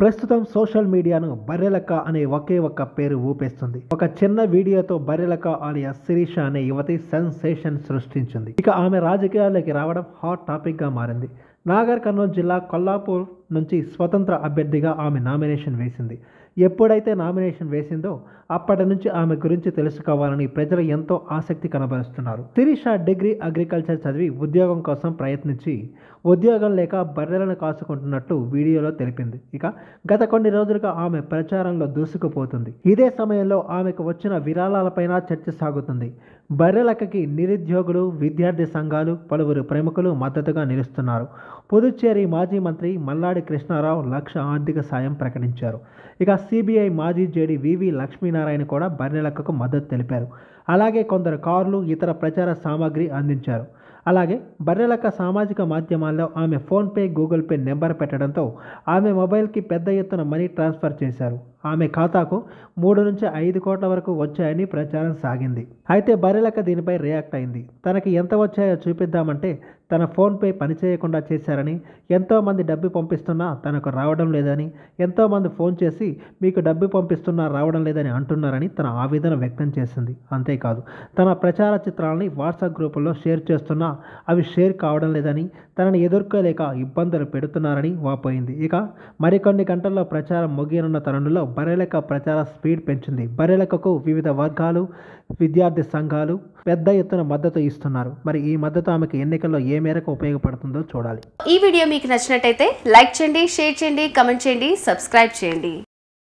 ప్రస్తుతం సోషల్ మీడియాను బర్రెలక్క అనే ఒకే ఒక్క పేరు ఊపేస్తుంది ఒక చిన్న వీడియోతో బర్రెలక్క ఆలియా శిరీష అనే యువతి సెన్సేషన్ సృష్టించింది ఇక ఆమె రాజకీయాల్లోకి రావడం హాట్ టాపిక్గా మారింది నాగర్ కర్నూలు జిల్లా కొల్లాపూర్ నుంచి స్వతంత్ర అభ్యర్థిగా ఆమె నామినేషన్ వేసింది ఎప్పుడైతే నామినేషన్ వేసిందో అప్పటి నుంచి ఆమె గురించి తెలుసుకోవాలని ప్రజలు ఎంతో ఆసక్తి కనబరుస్తున్నారు శిరీష డిగ్రీ అగ్రికల్చర్ చదివి ఉద్యోగం కోసం ప్రయత్నించి ఉద్యోగం లేక బర్రెలను కాసుకుంటున్నట్టు వీడియోలో తెలిపింది ఇక గత కొన్ని రోజులుగా ఆమె ప్రచారంలో దూసుకుపోతుంది ఇదే సమయంలో ఆమెకు వచ్చిన విరాళాలపైన చర్చ సాగుతుంది బర్రెలకకి నిరుద్యోగులు విద్యార్థి సంఘాలు పలువురు ప్రముఖులు మద్దతుగా నిలుస్తున్నారు పుదుచ్చేరి మాజీ మంత్రి మల్లాడి కొడాలి కృష్ణారావు లక్ష ఆర్థిక సాయం ప్రకటించారు ఇక సిబిఐ మాజీ జేడి వివి లక్ష్మీనారాయణ కూడా బర్రెలకకు మద్దతు తెలిపారు అలాగే కొందరు కార్లు ఇతర ప్రచార సామాగ్రి అందించారు అలాగే బర్రెలక్క సామాజిక మాధ్యమాల్లో ఆమె ఫోన్పే గూగుల్ పే నెంబర్ పెట్టడంతో ఆమె మొబైల్కి పెద్ద ఎత్తున మనీ ట్రాన్స్ఫర్ చేశారు ఆమె ఖాతాకు మూడు నుంచి ఐదు కోట్ల వరకు వచ్చాయని ప్రచారం సాగింది అయితే బరిలక దీనిపై రియాక్ట్ అయింది తనకి ఎంత వచ్చాయో చూపిద్దామంటే తన ఫోన్పే పనిచేయకుండా చేశారని ఎంతోమంది డబ్బు పంపిస్తున్నా తనకు రావడం లేదని ఎంతోమంది ఫోన్ చేసి మీకు డబ్బు పంపిస్తున్నా రావడం లేదని అంటున్నారని తన ఆవేదన వ్యక్తం చేసింది అంతేకాదు తన ప్రచార చిత్రాలని వాట్సాప్ గ్రూపుల్లో షేర్ చేస్తున్నా అవి షేర్ కావడం లేదని తనని ఎదుర్కోలేక ఇబ్బందులు పెడుతున్నారని వాపోయింది ఇక మరికొన్ని గంటల్లో ప్రచారం ముగియనున్న తరుణంలో బర్రెలక ప్రచార స్పీడ్ పెంచింది బర్రెలకకు వివిధ వర్గాలు విద్యార్థి సంఘాలు పెద్ద ఎత్తున మద్దతు ఇస్తున్నారు మరి ఈ మద్దతు ఆమెకు ఎన్నికల్లో ఏ మేరకు ఉపయోగపడుతుందో చూడాలి ఈ వీడియో మీకు నచ్చినట్టయితే లైక్ చేయండి షేర్ చేయండి కమెంట్ చేయండి సబ్స్క్రైబ్ చేయండి